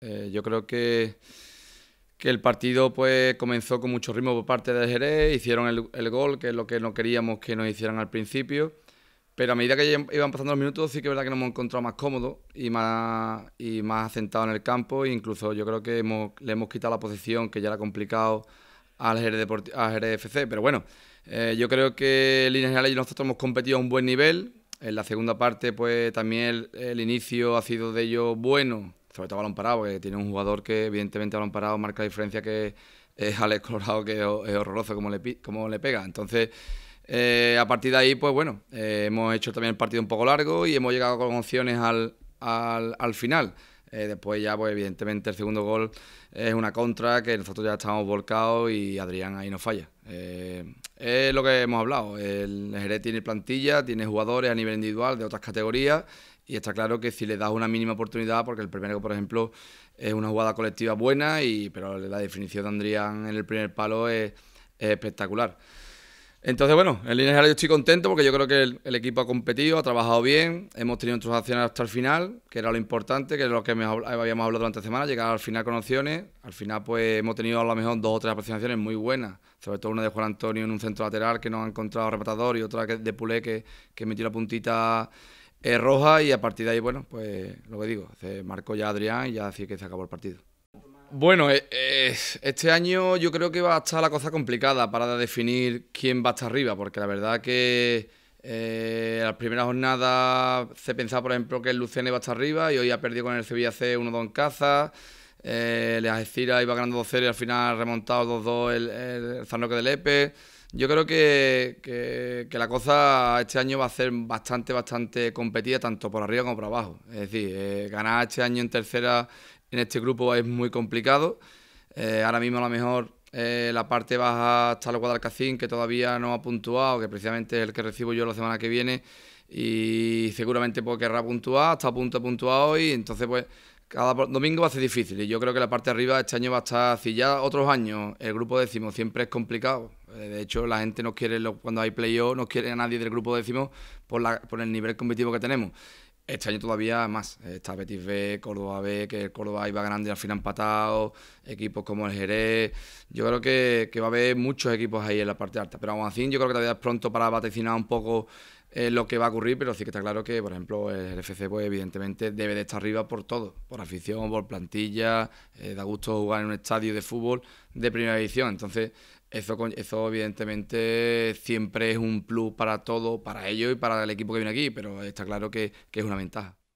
Eh, yo creo que, el partido pues, comenzó con mucho ritmo por parte de Jerez, hicieron el, gol, que es lo que no queríamos que nos hicieran al principio, pero a medida que iban pasando los minutos sí que es verdad que nos hemos encontrado más cómodos y más, y más asentados en el campo, e incluso yo creo que hemos, le hemos quitado la posición que ya era complicado al Jerez, al FC, pero bueno, eh, yo creo que en líneas y nosotros hemos competido a un buen nivel, en la segunda parte pues también el, el inicio ha sido de ellos bueno, sobre todo balón parado, porque tiene un jugador que evidentemente balón parado marca la diferencia que es Alex Colorado, que es horroroso como le, como le pega. Entonces, eh, a partir de ahí, pues bueno, eh, hemos hecho también el partido un poco largo y hemos llegado con opciones al, al, final. Eh, después ya, pues evidentemente el segundo gol es una contra que nosotros ya estábamos volcados y Adrián ahí nos falla. Es lo que hemos hablado. El Jerez tiene plantilla, tiene jugadores a nivel individual de otras categorías y está claro que si le das una mínima oportunidad, porque el primero, por ejemplo, es una jugada colectiva buena, y, pero la definición de Andrián en el primer palo es espectacular. Entonces, bueno, en líneas generales yo estoy contento porque yo creo que el, equipo ha competido, ha trabajado bien, hemos tenido nuestras acciones hasta el final, que era lo importante, que es lo que habíamos hablado durante la semana, llegar al final con opciones. Al final, pues hemos tenido a lo mejor dos o tres aproximaciones muy buenas, sobre todo una de Juan Antonio en un centro lateral que nos ha encontrado rematador y otra de Pulé que, metió la puntita eh, roja y a partir de ahí, bueno, pues lo que digo, se marcó ya Adrián y ya así que se acabó el partido. Bueno, eh, eh, este año yo creo que va a estar la cosa complicada para definir quién va a estar arriba, porque la verdad que eh, las primeras jornadas se pensaba, por ejemplo, que el Lucene iba a arriba y hoy ha perdido con el Sevilla C 1-2 en casa. Eh, el iba ganando 2-0 y al final ha remontado 2-2 el, Zarroque de Lepe. del Epe. Yo creo que, la cosa este año va a ser bastante, bastante competida, tanto por arriba como por abajo. Es decir, eh, ganar este año en tercera en este grupo es muy complicado. Eh, ahora mismo a lo mejor eh, la parte baja está el Guadalcacín, que todavía no ha puntuado, que precisamente es el que recibo yo la semana que viene y seguramente pues querrá puntuar, hasta a punto de hoy, entonces pues cada domingo va a ser difícil y yo creo que la parte de arriba este año va a estar, si ya otros años el grupo décimo siempre es complicado, eh, de hecho la gente no quiere, cuando hay play play-off no quiere a nadie del grupo décimo por, la, por el nivel competitivo que tenemos este año todavía más. Está Betis B, Córdoba B, que el Córdoba iba ganando y al final empatado. Equipos como el Jerez. Yo creo que, va a haber muchos equipos ahí en la parte alta. Pero aún así, yo creo que todavía es pronto para vaticinar un poco eh, lo que va a ocurrir. Pero sí que está claro que, por ejemplo, el FC, pues, evidentemente debe de estar arriba por todo: por afición, por plantilla. Eh, da gusto jugar en un estadio de fútbol de primera edición. Entonces, eso, evidentemente siempre es un plus para todo, para ellos y para el equipo que viene aquí, pero está claro que es una ventaja.